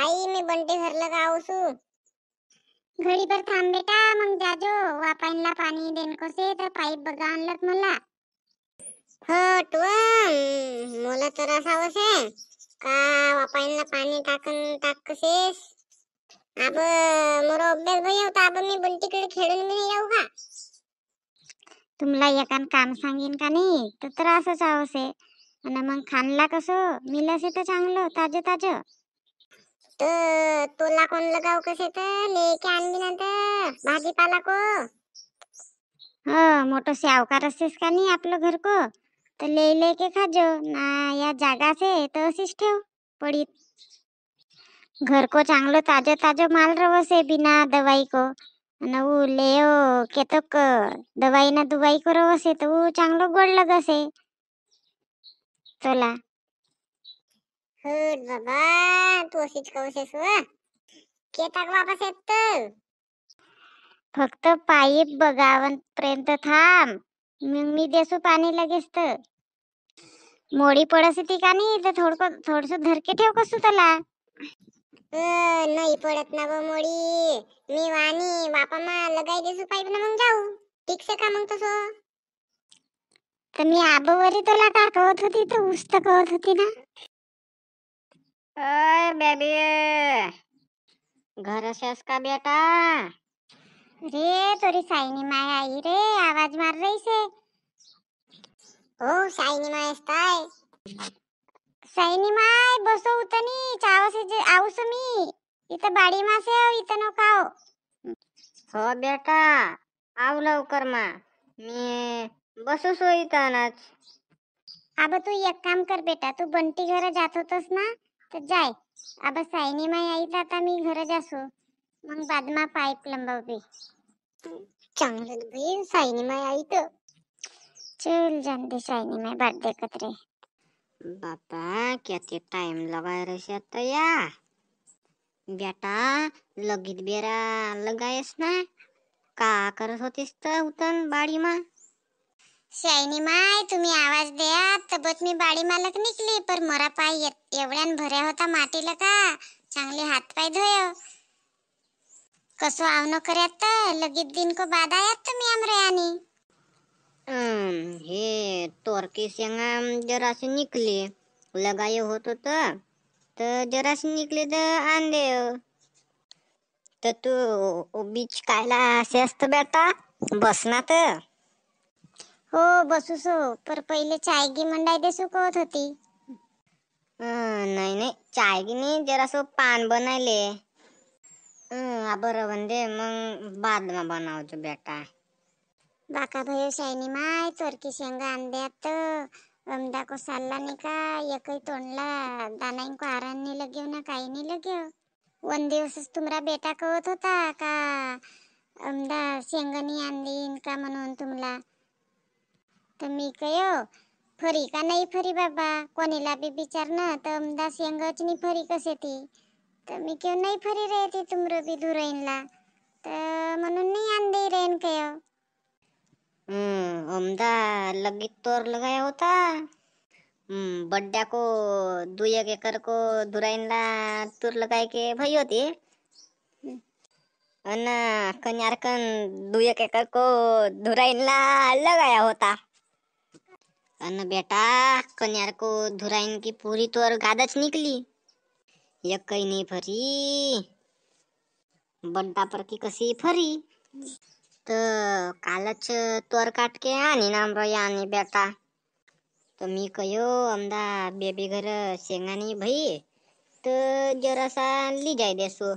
आई मी बंटी घरला का औसू घडीभर थांब बेटा मग जाजो वापाईनला पाणी देन कसे तर पाईप बघा आणलं मला हो टुआ मला तर असावंस का वापाईनला पाणी टाकन टाक कसेस अब मोर अभ्यास भई होता अब मी बंटीकडे खेळून मी नाही येऊ का तुमला एकान काम सांगेन का नाही तर तर असंच आणि मग खानला कसं मिलस तर चांगलं ताजं ताजं तुला तोला कोण लगाव कसे ले लेके आणली नंतर भाजीपाला को ह हो, मोठं सावकार असतेस का नी आपलं घर को तर ले लेके खाजो ना या जागा से तर असेच ठेव पडीत घर को चांगलो ताज ताजो माल रवसे बिना दवाई को नऊ लेओ केतक दवाई ना दुवाई को रवसे तर चांगलं गोड लगसे चला हट हो, बाबा तू अशीच कवशेस केताक वापस येत फक्त पाईप बघावन पर्यंत थांब मग मी देसू पाणी लगेच तर मोडी पडस ती का नाही तर थोडक थोडस धरके ठेव कसू त्याला नाही पडत ना ब मोडी मी वाणी बापा मा लगाई देसू पाईप ना मग जाऊ ठीक से का मग तसं तर मी आबोवरी तुला का कहत होती तर उस्त कहत होती ना अय बेबी घर शेस का बेटा रे तोरी साईनी माय आई रे आवाज मार रही से ओ साईनी माय असताय साईनी माय बसो उतनी से जे सु मी इत बाडी मासे इतनो काओ हो बेटा आव लवकर मा मी बसू सो इथं अब तू एक काम कर बेटा तू बंटी घर जात होतस ना तर जाय आबा सायनी माय आईला आता मी घरच असू मग बादमा पाईप लंबवते चांगलं बहीण सायनी माय आई तर चल जानते सायनी माय बार्थ दे कतरे बापा किती टाइम लगाय रशे तो या बेटा लगीत बेरा लगायस ना का करत होतीस तर उतन बाळीमा शायनी माय तुम्ही आवाज द्या तबत मी बाडी मालक निघली पर मरा पाय एवढ्यान भऱ्या होता माटीला का चांगले हात पाय धुयो कसं आवनं करत लगेच दिन को बाद आयात तुम्ही आमरयानी हे तोरकी शेंगा से निकले लगाय होत होत तर से निकले तर आणले तर तू बीच कायला असे असत बेटा बसना तर हो बसू सो पर पहिले चाय गी मंडाई दे सुकवत होती नाही नाही चाय गी नाही जरासो पान बनायले बरं म्हणजे मग बादमा बनावतो बेटा बाका भयो शायनी माय चोरकी शेंगा आणल्यात अमदा को साल्ला नाही का एकही तोंडला दानाईन को आराम नाही लगेव ना काही नाही लगेव वन दिवसच तुमरा बेटा कवत होता का अमदा शेंगणी आणली का म्हणून तुमला मी कय फरी का नाही फरी बाबा कोणीला बी विचार ना तर अमदास यंगच नी फरी कसे ती तर मी क्यू नाही फरी रे ती तुमर बी धुरईनला तर म्हणून नाही आणदे रेन कय अमदा लगीत तोर लगाया होता बड्ड्या को दुय एकर को धुराईनला तूर लगाय के भाई होती अन कन्यार कन एक एकर को धुराईनला लगाया होता अन बेटा कन्यार को धुराइन की पूरी तो और गादच निकली यक नहीं फरी बड्डा पर की कसी फरी तो कालच तोर काटके के आनी नाम रो आनी बेटा तो मी कयो अमदा बेबी घर शेंगानी भई तो जरासा ली जाय देसो